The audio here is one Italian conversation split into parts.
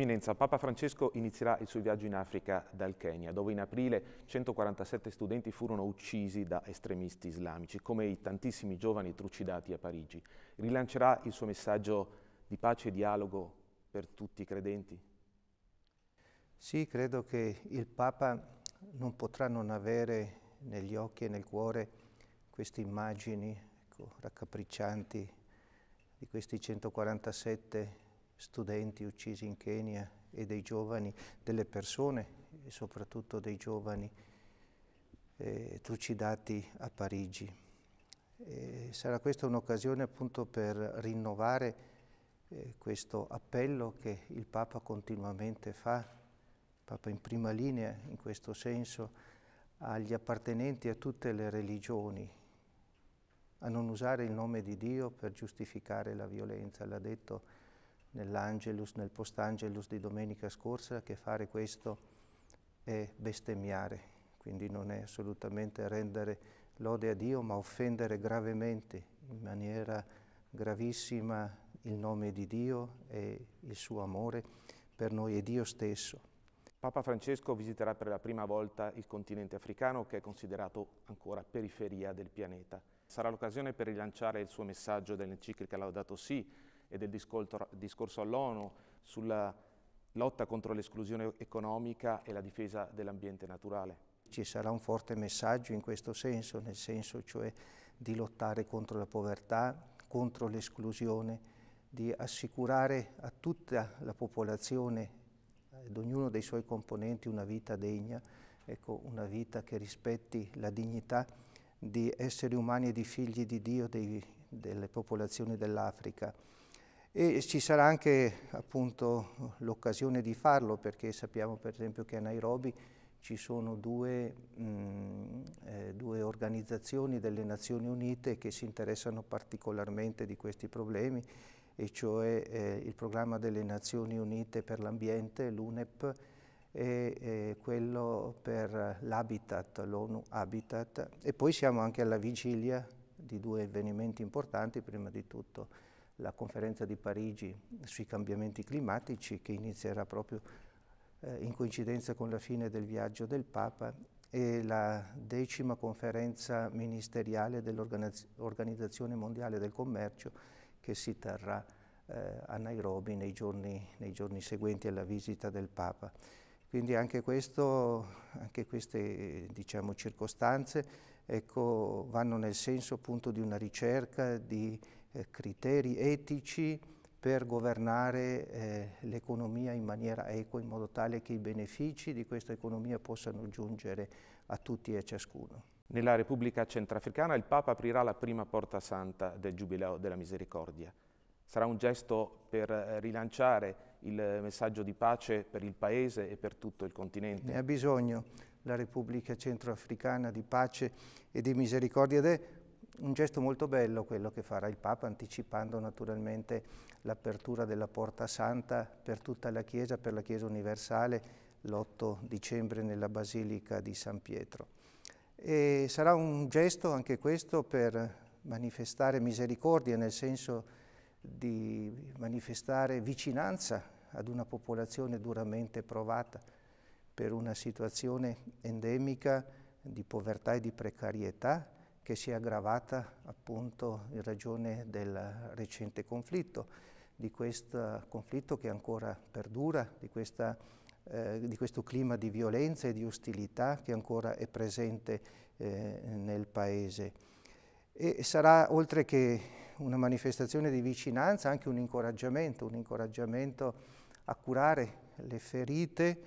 Eminenza, Papa Francesco inizierà il suo viaggio in Africa dal Kenya, dove in aprile 147 studenti furono uccisi da estremisti islamici, come i tantissimi giovani trucidati a Parigi. Rilancerà il suo messaggio di pace e dialogo per tutti i credenti? Sì, credo che il Papa non potrà non avere negli occhi e nel cuore queste immagini ecco, raccapriccianti di questi 147 studenti studenti uccisi in Kenya e dei giovani, delle persone e soprattutto dei giovani eh, trucidati a Parigi. E sarà questa un'occasione appunto per rinnovare eh, questo appello che il Papa continuamente fa, Papa in prima linea in questo senso, agli appartenenti a tutte le religioni, a non usare il nome di Dio per giustificare la violenza, l'ha detto nell'Angelus, nel post-Angelus di domenica scorsa, che fare questo è bestemmiare, quindi non è assolutamente rendere lode a Dio, ma offendere gravemente, in maniera gravissima, il nome di Dio e il suo amore per noi e Dio stesso. Papa Francesco visiterà per la prima volta il continente africano che è considerato ancora periferia del pianeta. Sarà l'occasione per rilanciare il suo messaggio dell'enciclica Laudato Si, e del discorso all'ONU sulla lotta contro l'esclusione economica e la difesa dell'ambiente naturale. Ci sarà un forte messaggio in questo senso, nel senso cioè di lottare contro la povertà, contro l'esclusione, di assicurare a tutta la popolazione, ad ognuno dei suoi componenti, una vita degna, ecco, una vita che rispetti la dignità di esseri umani e di figli di Dio dei, delle popolazioni dell'Africa. E ci sarà anche appunto l'occasione di farlo perché sappiamo per esempio che a Nairobi ci sono due, mh, eh, due organizzazioni delle Nazioni Unite che si interessano particolarmente di questi problemi e cioè eh, il programma delle Nazioni Unite per l'ambiente, l'UNEP, e eh, quello per l'Habitat, l'ONU Habitat. E poi siamo anche alla vigilia di due avvenimenti importanti, prima di tutto la conferenza di Parigi sui cambiamenti climatici che inizierà proprio eh, in coincidenza con la fine del viaggio del Papa e la decima conferenza ministeriale dell'Organizzazione Mondiale del Commercio che si terrà eh, a Nairobi nei giorni, nei giorni, seguenti alla visita del Papa. Quindi anche, questo, anche queste diciamo, circostanze ecco, vanno nel senso appunto di una ricerca di eh, criteri etici per governare eh, l'economia in maniera equa, in modo tale che i benefici di questa economia possano giungere a tutti e a ciascuno. Nella Repubblica Centrafricana il Papa aprirà la prima porta santa del Giubileo della Misericordia. Sarà un gesto per eh, rilanciare il messaggio di pace per il Paese e per tutto il continente. Ne ha bisogno la Repubblica Centroafricana di pace e di misericordia ed è un gesto molto bello quello che farà il Papa, anticipando naturalmente l'apertura della Porta Santa per tutta la Chiesa, per la Chiesa universale, l'8 dicembre nella Basilica di San Pietro. E sarà un gesto anche questo per manifestare misericordia, nel senso di manifestare vicinanza ad una popolazione duramente provata per una situazione endemica di povertà e di precarietà, che si è aggravata appunto in ragione del recente conflitto, di questo conflitto che ancora perdura, di, questa, eh, di questo clima di violenza e di ostilità che ancora è presente eh, nel Paese. E sarà, oltre che una manifestazione di vicinanza, anche un incoraggiamento, un incoraggiamento a curare le ferite,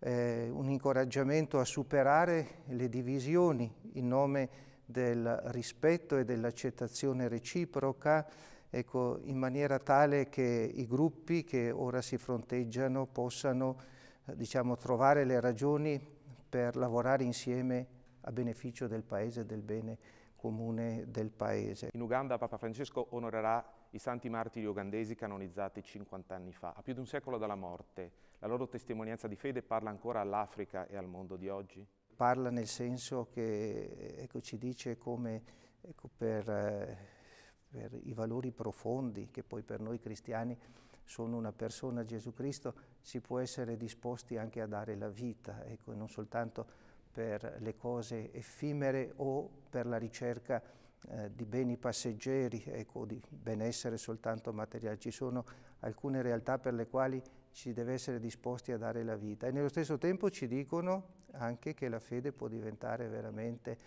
eh, un incoraggiamento a superare le divisioni in nome di del rispetto e dell'accettazione reciproca, ecco, in maniera tale che i gruppi che ora si fronteggiano possano eh, diciamo, trovare le ragioni per lavorare insieme a beneficio del Paese e del bene comune del Paese. In Uganda Papa Francesco onorerà i santi martiri ugandesi canonizzati 50 anni fa, a più di un secolo dalla morte. La loro testimonianza di fede parla ancora all'Africa e al mondo di oggi? parla nel senso che ecco, ci dice come ecco, per, per, i valori profondi che poi per noi cristiani sono una persona Gesù Cristo, si può essere disposti anche a dare la vita, ecco, non soltanto per le cose effimere o per la ricerca eh, di beni passeggeri, ecco, di benessere soltanto materiale. Ci sono alcune realtà per le quali ci deve essere disposti a dare la vita e nello stesso tempo ci dicono anche che la fede può diventare veramente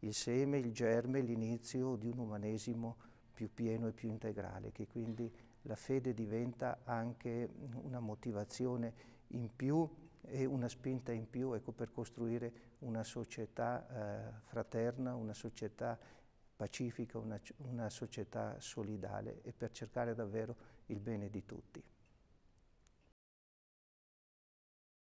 il seme, il germe, l'inizio di un umanesimo più pieno e più integrale, che quindi la fede diventa anche una motivazione in più e una spinta in più ecco, per costruire una società eh, fraterna, una società pacifica, una, una società solidale e per cercare davvero il bene di tutti.